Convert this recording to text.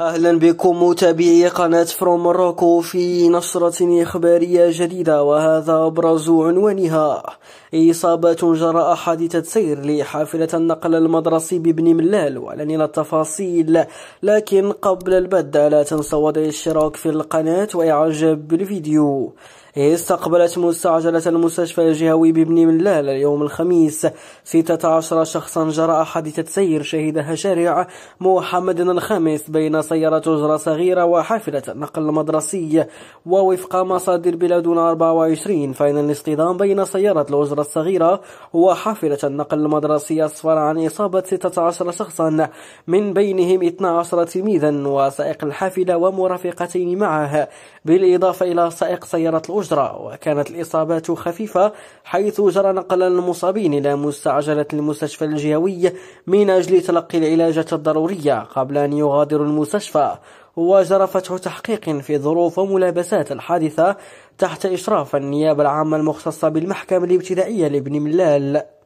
أهلا بكم متابعي قناة فروم مروكو في نشرة إخبارية جديدة وهذا أبرز عنوانها إصابة جراء حادثة سير لحافلة النقل المدرسي بابن ملال وأعلننا التفاصيل لكن قبل البدء لا تنسوا وضع الاشتراك في القناة وإعجاب بالفيديو استقبلت مستعجلة المستشفى الجهوي بابن ملال اليوم الخميس 16 شخصا جراء حادثة سير شهدها شارع محمد الخامس بين سيارة أجرة صغيرة وحافلة النقل المدرسي ووفق مصادر بلادنا 24 فإن الاصطدام بين سيارة الأجرة الصغيرة وحافلة النقل المدرسي أسفر عن إصابة 16 شخصا من بينهم 12 تلميذا وسائق الحافلة ومرافقتين معه بالإضافة إلى سائق سيارة الأجرة الأجرى وكانت الإصابات خفيفة حيث جرى نقل المصابين إلى مستعجلة المستشفى الجهوي من أجل تلقي العلاجات الضرورية قبل أن يغادروا المستشفى وجرى فتح تحقيق في ظروف وملابسات الحادثة تحت إشراف النيابة العامة المختصة بالمحكمة الابتدائية لابن ملال